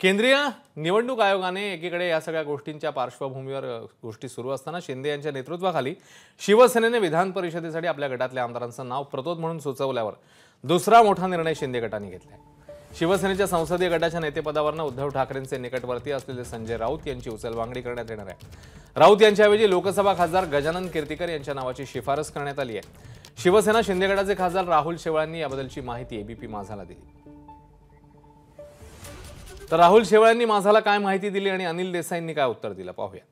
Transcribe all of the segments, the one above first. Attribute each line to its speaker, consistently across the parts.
Speaker 1: केंद्रीय निवडणूक आयोगाने एकीकडे या सगळ्या गोष्टींच्या पार्श्वभूमीवर गोष्टी सुरू असताना शिंदे यांच्या नेतृत्वाखाली शिवसेनेने विधान परिषदेसाठी आपल्या गटातल्या आमदारांचं नाव प्रतोद म्हणून सुचवल्यावर दुसरा मोठा निर्णय शिंदे गटाने घेतला शिवसेनेच्या संसदीय गटाच्या नेतेपदावरनं उद्धव ठाकरेंचे निकटवर्ती असलेले संजय राऊत यांची उचलबांगडी करण्यात येणार आहे राऊत यांच्याऐवजी लोकसभा खासदार गजानन कीर्तीकर यांच्या नावाची शिफारस करण्यात आली आहे शिवसेना शिंदे गटाचे खासदार राहुल शेवळांनी याबद्दलची माहिती एबीपी माझाला दिली तर राहुल शेवळ्यांनी माझाला काय माहिती दिली आणि अनिल देसाईंनी काय उत्तर दिलं पाहूया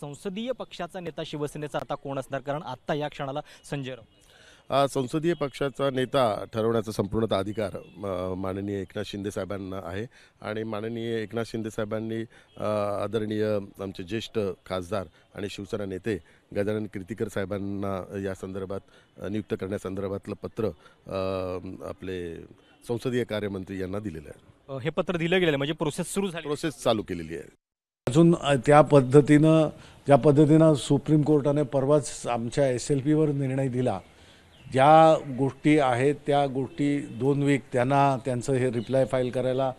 Speaker 1: संसदीय पक्षाचा नेता शिवसेनेचा आता कोण असणार कारण आता या क्षणाला संजय राऊत
Speaker 2: संसदीय पक्षाचा नेता ठरवण्याचा संपूर्णतः अधिकार माननीय एकनाथ शिंदे साहेबांना आहे आणि माननीय एकनाथ शिंदे साहेबांनी आदरणीय आमचे ज्येष्ठ खासदार आणि शिवसेना नेते गजानन कीर्तिकर साहेबांना या संदर्भात नियुक्त करण्यासंदर्भातलं पत्र आपले संसदीय कार्यमंत्री यांना दिलेलं आहे हे पत्र दिलं गेलेलं आहे, म्हणजे प्रोसेस सुरू झाली प्रोसेस चालू
Speaker 3: केलेली आहे अजून त्या पद्धतीनं ज्या पद्धतीनं सुप्रीम कोर्टाने परवाच आमच्या एस एल पीवर निर्णय दिला ज्या गोष्टी आहेत त्या गोष्टी दोन वीक त्यांना त्यांचं हे रिप्लाय फाईल करायला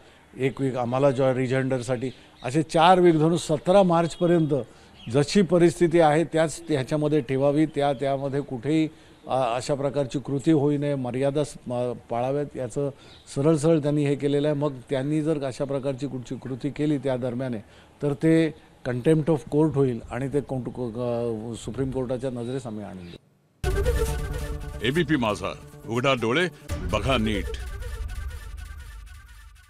Speaker 3: एक वीक आम्हाला जॉ रिजेंडरसाठी असे चार वीक धरून सतरा मार्चपर्यंत जशी परिस्थिती आहे त्याच ह्याच्यामध्ये ठेवावी त्या त्यामध्ये कुठेही अशा प्रकारची कृती होईने नये मर्यादा पाळाव्यात याचं सरळ सरळ त्यांनी हे केलेलं आहे मग त्यांनी जर अशा प्रकारची कुठची कृती केली त्या दरम्याने तर ते कंटेम्प्ट ऑफ कोर्ट होईल आणि ते सुप्रीम कोर्टाच्या नजरेस आम्ही आणले एबीपी माझा उघडा डोळे बघा नीट